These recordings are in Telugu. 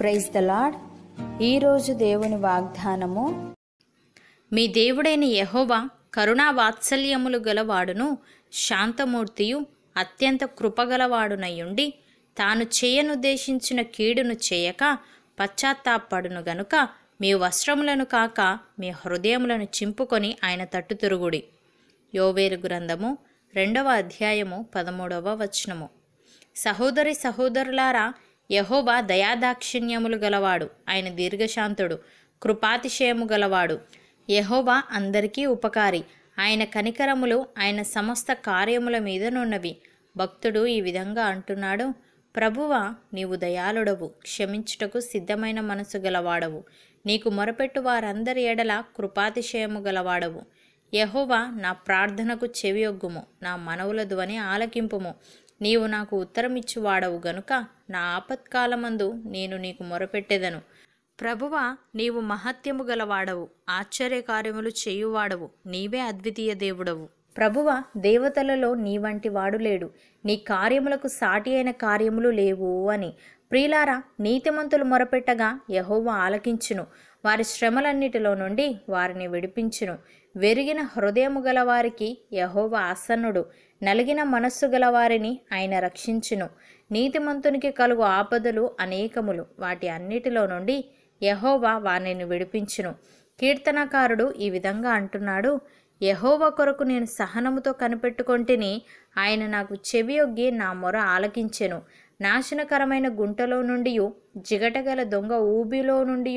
ప్రైజ్ ద లాడ్ ఈరోజు దేవుని వాగ్దానము మీ దేవుడైన యహోవా కరుణా వాత్సల్యములు గలవాడును శాంతమూర్తియు అత్యంత కృపగలవాడునయుండి తాను చేయనుద్దేశించిన కీడును చేయక పశ్చాత్తాపడును గనుక మీ వస్త్రములను కాక మీ హృదయములను చింపుకొని ఆయన తట్టు తిరుగుడి యోవేరు గ్రంథము రెండవ అధ్యాయము పదమూడవ వచనము సహోదరి సహోదరులారా యహోబా దయాదాక్షిణ్యములు గలవాడు ఆయన దీర్ఘశాంతుడు కృపాతిశయము గలవాడు యహోబా అందరికీ ఉపకారి ఆయన కనికరములు ఆయన సమస్త కార్యముల మీదనున్నవి భక్తుడు ఈ విధంగా అంటున్నాడు ప్రభువ నీవు దయాళుడవు క్షమించుటకు సిద్ధమైన మనసు గలవాడవు నీకు మొరపెట్టు వారందరి ఎడల కృపాతిశయము గలవాడవు యహోవా నా ప్రార్థనకు చెవియొగ్గుము నా మనవుల ధ్వని ఆలకింపుము నీవు నాకు ఉత్తరమిచ్చు వాడవు గనుక నా ఆపత్కాలమందు నేను నీకు మొరపెట్టెదను ప్రభువ నీవు మహత్యము గలవాడవు ఆశ్చర్యకార్యములు చేయువాడవు నీవే అద్వితీయ దేవుడవు ప్రభువ దేవతలలో నీ వంటి వాడు లేడు నీ కార్యములకు సాటి అయిన కార్యములు లేవు అని ప్రియులారా నీతిమంతులు మొరపెట్టగా యహోవ ఆలకించును వారి శ్రమలన్నిటిలో నుండి వారిని విడిపించును వెరిగిన హృదయము గలవారికి యహోవ ఆసన్నుడు నలిగిన మనస్సు గలవారిని ఆయన రక్షించును నీతిమంతునికి కలుగు ఆపదలు అనేకములు వాటి అన్నిటిలో నుండి యహోవా వానిని విడిపించును కీర్తనకారుడు ఈ విధంగా అంటున్నాడు యహోవ కొరకు నేను సహనముతో కనిపెట్టుకొంటిని ఆయన నాకు చెవియొగ్గి నా మొర ఆలకించెను నాశనకరమైన గుంటలో నుండి జిగటగల దొంగ ఊబిలో నుండి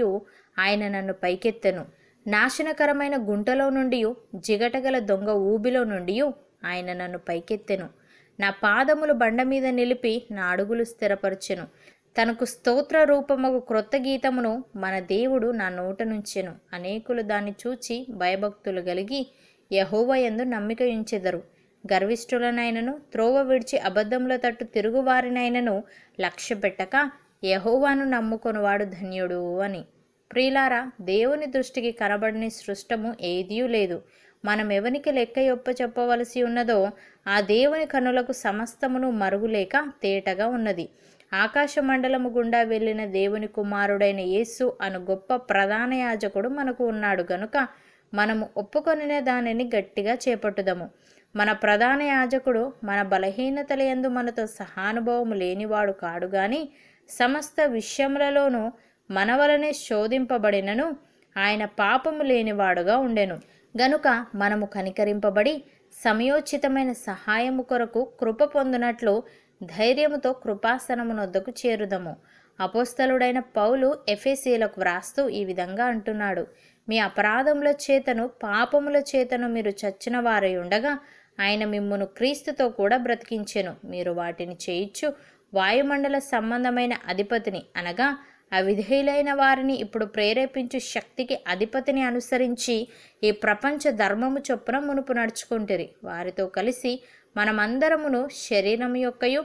ఆయన నన్ను పైకెత్తెను నాశనకరమైన గుంటలో నుండి జిగటగల దొంగ ఊబిలో నుండి ఆయన నన్ను పైకెత్తెను నా పాదములు బండ మీద నిలిపి నా అడుగులు స్థిరపరచెను తనకు స్తోత్ర రూపముకు క్రొత్త గీతమును మన దేవుడు నా నోట నుంచెను అనేకులు దాన్ని చూచి భయభక్తులు కలిగి యహోవ ఎందు నమ్మిక ఉంచెదరు గర్విష్ఠులనైనను త్రోవ విడిచి అబద్ధముల తట్టు తిరుగువారినైనను లక్ష్య పెట్టక యహోవాను నమ్ముకొనివాడు ధన్యుడు అని ప్రియులారా దేవుని దృష్టికి కనబడని సృష్టము ఏదీ లేదు మనం ఎవనికి లెక్క ఎప్ప చెప్పవలసి ఉన్నదో ఆ దేవుని కనులకు సమస్తమును మరుగులేక తేటగా ఉన్నది ఆకాశ మండలము గుండా వెళ్ళిన దేవుని కుమారుడైన యేసు అను గొప్ప ప్రధాన యాజకుడు మనకు ఉన్నాడు గనుక మనము ఒప్పుకొనిన దానిని గట్టిగా చేపట్టుదము మన ప్రధాన యాజకుడు మన బలహీనతల ఎందు మనతో సహానుభవము లేనివాడు కాడు గాని సమస్త విషయములలోనూ మన వలనే శోధింపబడినను ఆయన పాపము లేనివాడుగా ఉండెను గనుక మనము కనికరింపబడి సమయోచితమైన సహాయము కొరకు కృప పొందినట్లు ధైర్యముతో కృపాసనమునొద్దకు చేరుదము అపోస్తలుడైన పౌలు ఎఫెసీలకు వ్రాస్తూ ఈ విధంగా అంటున్నాడు మీ అపరాధముల చేతను పాపముల చేతను మీరు చచ్చిన వారై ఉండగా ఆయన మిమ్మును క్రీస్తుతో కూడా బ్రతికించెను మీరు వాటిని చేయిచ్చు వాయుమండల సంబంధమైన అధిపతిని అనగా అవిధేయులైన వారిని ఇప్పుడు ప్రేరేపించు శక్తికి అధిపతిని అనుసరించి ఈ ప్రపంచ ధర్మము చొప్పున మునుపు నడుచుకుంటుంది వారితో కలిసి మనమందరమును శరీరం యొక్కయు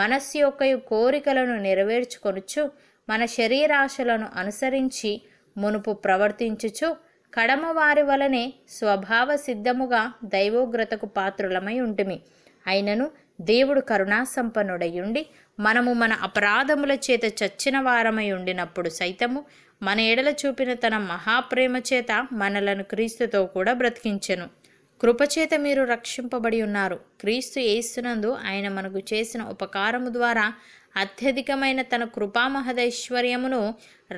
మనస్సు యొక్కయు కోరికలను నెరవేర్చుకొనుచు మన శరీరాశలను అనుసరించి మునుపు ప్రవర్తించుచు కడమ వారి వలనే స్వభావ సిద్ధముగా దైవోగ్రతకు పాత్రులమై ఉంటుమి అయినను దేవుడు కరుణాసంపన్నుడయ్యుండి మనము మన అపరాధముల చేత చచ్చిన వారమై ఉండినప్పుడు సైతము మన ఎడల చూపిన తన మహాప్రేమ చేత మనలను క్రీస్తుతో కూడా బ్రతికించెను కృపచేత మీరు రక్షింపబడి ఉన్నారు క్రీస్తు యేసునందు ఆయన మనకు చేసిన ఉపకారము ద్వారా అత్యధికమైన తన కృపామహదైశ్వర్యమును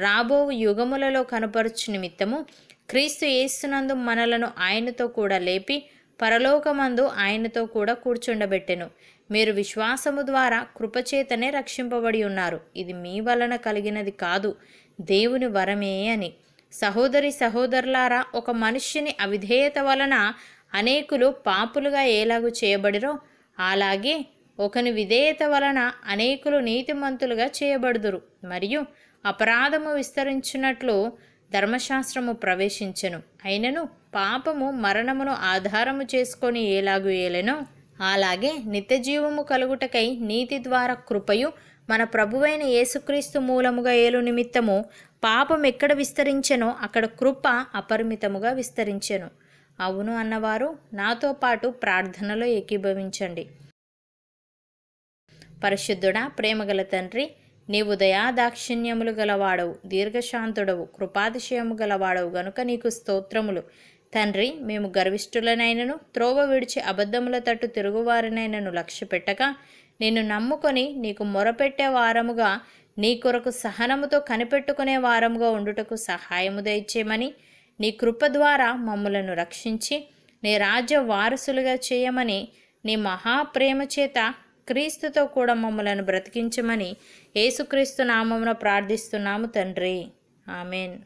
రాబో యుగములలో కనపరుచు నిమిత్తము క్రీస్తు యేసునందు మనలను ఆయనతో కూడా లేపి పరలోకమందు ఆయనతో కూడా కూర్చుండబెట్టెను మీరు విశ్వాసము ద్వారా కృపచేతనే రక్షింపబడి ఉన్నారు ఇది మీ వలన కలిగినది కాదు దేవుని వరమే అని సహోదరి సహోదరులారా ఒక మనుష్యుని అవిధేయత వలన అనేకులు పాపులుగా ఏలాగు చేయబడిరో అలాగే ఒకని విధేయత వలన అనేకులు నీతిమంతులుగా చేయబడుదురు మరియు అపరాధము విస్తరించినట్లు ధర్మశాస్త్రము ప్రవేశించను అయినను పాపము మరణమును ఆధారము చేసుకొని ఏలాగు ఏలెనో అలాగే నిత్యజీవము కలుగుటకై నీతి ద్వారా కృపయు మన ప్రభువైన యేసుక్రీస్తు మూలముగా ఏలు నిమిత్తము పాపం ఎక్కడ విస్తరించెనో అక్కడ కృప అపరిమితముగా విస్తరించెను అవును అన్నవారు నాతో పాటు ప్రార్థనలో ఏకీభవించండి పరిశుద్ధుడా ప్రేమగల తండ్రి నీవు దాక్షిణ్యములు గలవాడవు దీర్ఘశాంతుడవు కృపాతిశయము గలవాడవు గనుక నీకు స్తోత్రములు తండ్రి మేము గర్విష్ఠులనైనను త్రోవ విడిచి అబద్ధముల తట్టు తిరుగువారినైనను లక్ష్య పెట్టక నిన్ను నమ్ముకొని నీకు మొరపెట్టే వారముగా నీ కొరకు సహనముతో కనిపెట్టుకునే వారముగా ఉండుటకు సహాయము దయచేయమని నీ కృప ద్వారా మమ్ములను రక్షించి నీ రాజ్య వారసులుగా చేయమని నీ మహాప్రేమ చేత క్రీస్తుతో కూడా మమ్మలను బ్రతికించమని ఏసుక్రీస్తు నామమున ప్రార్థిస్తున్నాము తండ్రి ఆమెన్